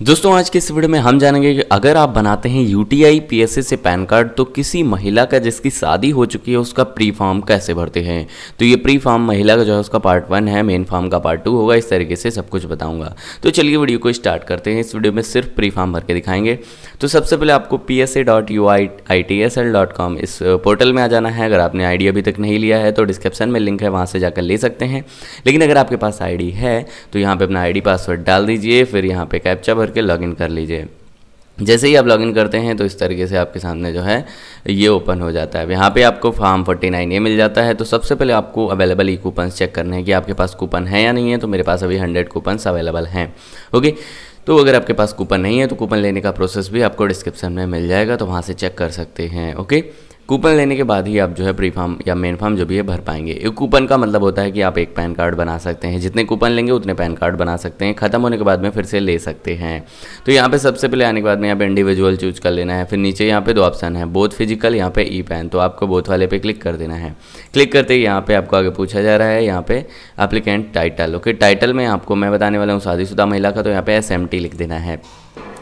दोस्तों आज के इस वीडियो में हम जानेंगे कि अगर आप बनाते हैं यू टी से पैन कार्ड तो किसी महिला का जिसकी शादी हो चुकी है उसका प्री फॉर्म कैसे भरते हैं तो ये प्री फॉर्म महिला का जो है उसका पार्ट वन है मेन फॉर्म का पार्ट टू होगा इस तरीके से सब कुछ बताऊंगा तो चलिए वीडियो को स्टार्ट करते हैं इस वीडियो में सिर्फ प्री फॉर्म भर के दिखाएंगे तो सबसे पहले आपको P S A dot U I I T S L dot com इस पोर्टल में आ जाना है अगर आपने आई डी अभी तक नहीं लिया है तो डिस्क्रिप्शन में लिंक है वहाँ से जाकर ले सकते हैं लेकिन अगर आपके पास आई डी है तो यहाँ पर अपना आई डी पासवर्ड डाल दीजिए फिर यहाँ पर कैप्चा भर के लॉग कर लीजिए जैसे ही आप लॉगिन करते हैं तो इस तरीके से आपके सामने जो है ये ओपन हो जाता है यहाँ पे आपको फॉर्म फोर्टी नाइन ए मिल जाता है तो सबसे पहले आपको अवेलेबल ई कूपन चेक करने हैं कि आपके पास कूपन है या नहीं है तो मेरे पास अभी हंड्रेड कूपन अवेलेबल हैं ओके तो अगर आपके पास कूपन नहीं है तो कूपन लेने का प्रोसेस भी आपको डिस्क्रिप्शन में मिल जाएगा तो वहाँ से चेक कर सकते हैं ओके कूपन लेने के बाद ही आप जो है प्री फॉर्म या मेन फॉर्म जो भी है भर पाएंगे एक कूपन का मतलब होता है कि आप एक पैन कार्ड बना सकते हैं जितने कूपन लेंगे उतने पैन कार्ड बना सकते हैं खत्म होने के बाद में फिर से ले सकते हैं तो यहाँ पे सबसे पहले आने के बाद में यहाँ पे इंडिविजुअल चूज कर लेना है फिर नीचे यहाँ पे दो ऑप्शन है बोथ फिजिकल यहाँ पे ई पैन तो आपको बोथ वाले पे क्लिक कर देना है क्लिक करते ही यहाँ पे आपको आगे पूछा जा रहा है यहाँ पे अप्लीकेंट टाइटल ओके टाइटल में आपको मैं बताने वाला हूँ शादीशुदा महिला का तो यहाँ पे एस लिख देना है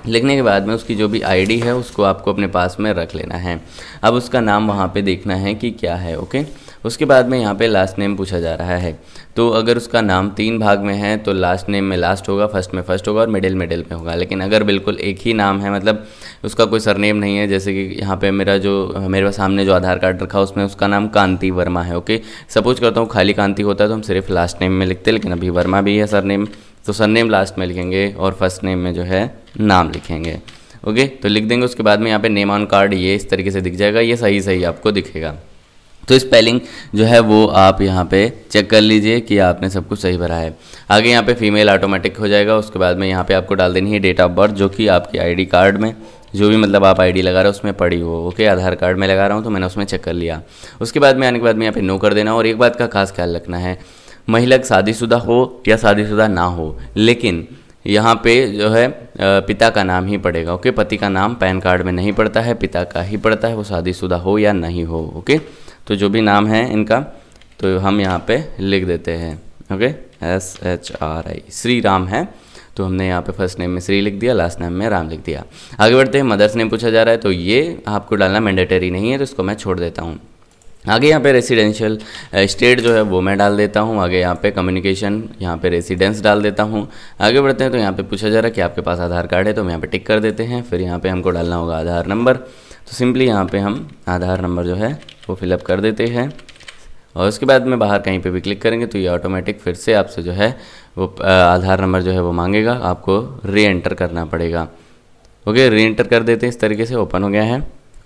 लिखने के बाद में उसकी जो भी आईडी है उसको आपको अपने पास में रख लेना है अब उसका नाम वहाँ पे देखना है कि क्या है ओके उसके बाद में यहाँ पे लास्ट नेम पूछा जा रहा है तो अगर उसका नाम तीन भाग में है तो लास्ट नेम में लास्ट होगा फर्स्ट में फर्स्ट होगा और मिडिल मिडिल में होगा लेकिन अगर बिल्कुल एक ही नाम है मतलब उसका कोई सरनेम नहीं है जैसे कि यहाँ पे मेरा जो मेरे पास सामने जो आधार कार्ड रखा उसमें उसका नाम कांति वर्मा है ओके सपोज करता हूँ खाली कांति होता है तो हम सिर्फ लास्ट नेम में लिखते लेकिन अभी वर्मा भी है सरनेम तो सर नेम लास्ट में लिखेंगे और फर्स्ट नेम में जो है नाम लिखेंगे ओके तो लिख देंगे उसके बाद में यहाँ पे नेम ऑन कार्ड ये इस तरीके से दिख जाएगा ये सही सही आपको दिखेगा तो स्पेलिंग जो है वो आप यहाँ पे चेक कर लीजिए कि आपने सब कुछ सही भरा है आगे यहाँ पे फीमेल ऑटोमेटिक हो जाएगा उसके बाद में यहाँ पे आपको डाल देनी है डेट ऑफ बर्थ जो कि आपकी आईडी कार्ड में जो भी मतलब आप आईडी लगा रहे हो उसमें पड़ी हो ओके आधार कार्ड में लगा रहा हूँ तो मैंने उसमें चेक कर लिया उसके बाद में आने के बाद में यहाँ पे नो कर देना और एक बात का खास ख्याल रखना है महिला शादीशुदा हो या शादीशुदा ना हो लेकिन यहाँ पे जो है पिता का नाम ही पड़ेगा ओके पति का नाम पैन कार्ड में नहीं पड़ता है पिता का ही पड़ता है वो शादीशुदा हो या नहीं हो ओके तो जो भी नाम है इनका तो हम यहाँ पे लिख देते हैं okay S H R I Shri Ram है तो हमने यहाँ पे फर्स्ट नेम में श्री लिख दिया लास्ट नेम में राम लिख दिया आगे बढ़ते हैं मदर्स नेम पूछा जा रहा है तो ये आपको डालना मैंडेटरी नहीं है तो इसको मैं छोड़ देता हूँ आगे यहाँ पे रेसिडेंशियल स्टेट जो है वो मैं डाल देता हूँ आगे यहाँ पे कम्युनिकेशन यहाँ पे रेसिडेंस डाल देता हूँ आगे बढ़ते हैं तो यहाँ पे पूछा जा रहा है कि आपके पास आधार कार्ड है तो हम यहाँ पे टिक कर देते हैं फिर यहाँ पे हमको डालना होगा आधार नंबर तो सिंपली यहाँ पे हम आधार नंबर जो है वो फिलअप कर देते हैं और उसके बाद में बाहर कहीं पर भी क्लिक करेंगे तो ये ऑटोमेटिक फिर से आपसे जो है वो आधार नंबर जो है वो मांगेगा आपको री एंटर करना पड़ेगा ओके री एंटर कर देते हैं इस तरीके से ओपन हो गया है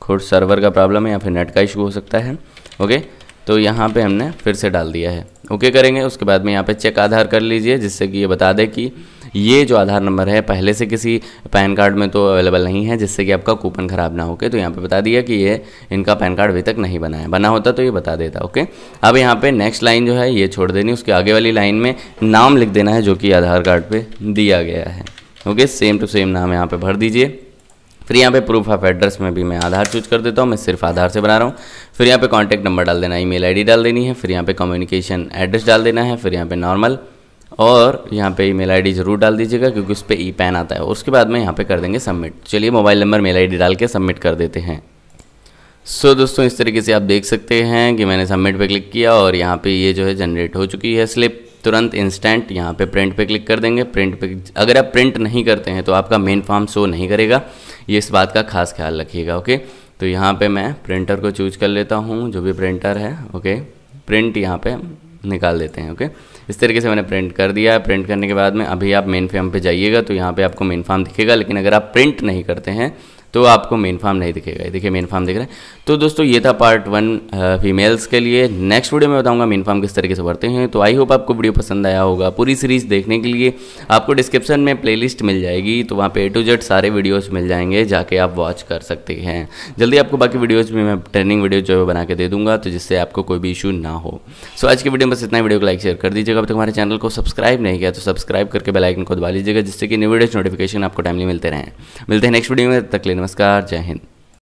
खुद सर्वर का प्रॉब्लम है या फिर नेट का इशू हो सकता है ओके तो यहाँ पे हमने फिर से डाल दिया है ओके करेंगे उसके बाद में यहाँ पे चेक आधार कर लीजिए जिससे कि ये बता दे कि ये जो आधार नंबर है पहले से किसी पैन कार्ड में तो अवेलेबल नहीं है जिससे कि आपका कूपन ख़राब ना हो के तो यहाँ पे बता दिया कि ये इनका पैन कार्ड अभी तक नहीं बना है बना होता तो ये बता देता ओके अब यहाँ पे नेक्स्ट लाइन जो है ये छोड़ देनी उसके आगे वाली लाइन में नाम लिख देना है जो कि आधार कार्ड पर दिया गया है ओके सेम टू सेम नाम यहाँ पर भर दीजिए फिर यहाँ पे प्रूफ ऑफ एड्रेस में भी मैं आधार चूज कर देता हूँ मैं सिर्फ आधार से बना रहा हूँ फिर यहाँ पे कॉन्टैक्ट नंबर डाल देना ईमेल आईडी डाल देनी है फिर यहाँ पे कम्युनिकेशन एड्रेस डाल देना है फिर यहाँ पे नॉर्मल और यहाँ पे ईमेल आईडी ज़रूर डाल दीजिएगा क्योंकि उस पर ई पैन आता है उसके बाद में यहाँ पे कर देंगे सबमिट चलिए मोबाइल नंबर मेल आई डाल के सबमिट कर देते हैं सो so, दोस्तों इस तरीके से आप देख सकते हैं कि मैंने सबमिट पे क्लिक किया और यहाँ पे ये जो है जनरेट हो चुकी है स्लिप तुरंत इंस्टेंट यहाँ पे प्रिंट पे क्लिक कर देंगे प्रिंट पे अगर आप प्रिंट नहीं करते हैं तो आपका मेन फॉर्म शो नहीं करेगा ये इस बात का खास ख्याल रखिएगा ओके तो यहाँ पे मैं प्रिंटर को चूज कर लेता हूँ जो भी प्रिंटर है ओके प्रिंट यहाँ पे निकाल देते हैं ओके इस तरीके से मैंने प्रिंट कर दिया है प्रिंट करने के बाद में अभी आप मेन फॉर्म पे जाइएगा तो यहाँ पे आपको मेन फॉर्म दिखेगा लेकिन अगर आप प्रिंट नहीं करते हैं तो आपको मेन फार्म नहीं दिखेगा देखिए मेन फार्म दिख रहा है तो दोस्तों ये था पार्ट वन फीमेल्स के लिए नेक्स्ट वीडियो में बताऊंगा मेन फार्म किस तरीके से भरते हैं तो आई होप आपको वीडियो पसंद आया होगा पूरी सीरीज देखने के लिए आपको डिस्क्रिप्शन में प्लेलिस्ट मिल जाएगी तो वहाँ पे ए टू जेड सारे वीडियोज़ मिल जाएंगे जाके आप वॉच कर सकते हैं जल्दी आपको बाकी वीडियोज़ भी मैं ट्रेनिंग वीडियो जो है बना के दे दूंगा तो जिससे आपको कोई भी इशू ना हो सो आज की वीडियो में बस इतना वीडियो को लाइक शेयर कर दीजिएगा अब तक हमारे चैनल को सब्सक्राइब नहीं किया तो सब्सक्राइब करके बेलाइकन को दबा लीजिएगा जिससे कि न्यू वीडियोज नोटिफिकेशन आपको टाइमली मिलते रहे मिलते हैं नेक्स्ट वीडियो में तक लेने नमस्कार जय हिंद